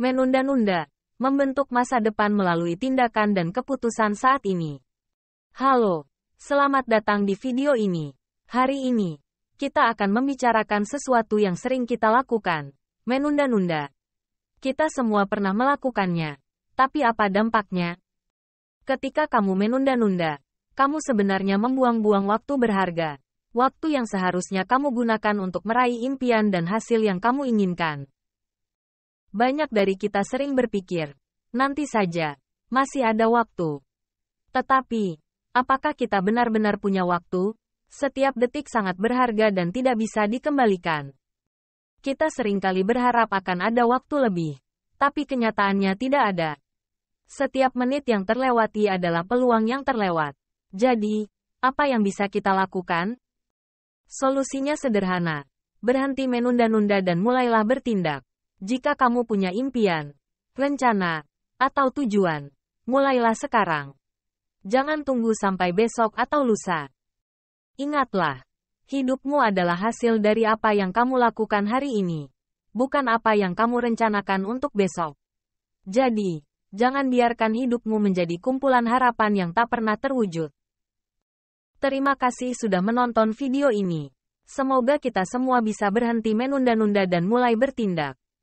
menunda-nunda, membentuk masa depan melalui tindakan dan keputusan saat ini. Halo, selamat datang di video ini. Hari ini, kita akan membicarakan sesuatu yang sering kita lakukan, menunda-nunda. Kita semua pernah melakukannya, tapi apa dampaknya? Ketika kamu menunda-nunda, kamu sebenarnya membuang-buang waktu berharga. Waktu yang seharusnya kamu gunakan untuk meraih impian dan hasil yang kamu inginkan. Banyak dari kita sering berpikir, nanti saja, masih ada waktu. Tetapi, apakah kita benar-benar punya waktu? Setiap detik sangat berharga dan tidak bisa dikembalikan. Kita seringkali berharap akan ada waktu lebih, tapi kenyataannya tidak ada. Setiap menit yang terlewati adalah peluang yang terlewat. Jadi, apa yang bisa kita lakukan? Solusinya sederhana. Berhenti menunda-nunda dan mulailah bertindak. Jika kamu punya impian, rencana, atau tujuan, mulailah sekarang. Jangan tunggu sampai besok atau lusa. Ingatlah, hidupmu adalah hasil dari apa yang kamu lakukan hari ini, bukan apa yang kamu rencanakan untuk besok. Jadi, jangan biarkan hidupmu menjadi kumpulan harapan yang tak pernah terwujud. Terima kasih sudah menonton video ini. Semoga kita semua bisa berhenti menunda-nunda dan mulai bertindak.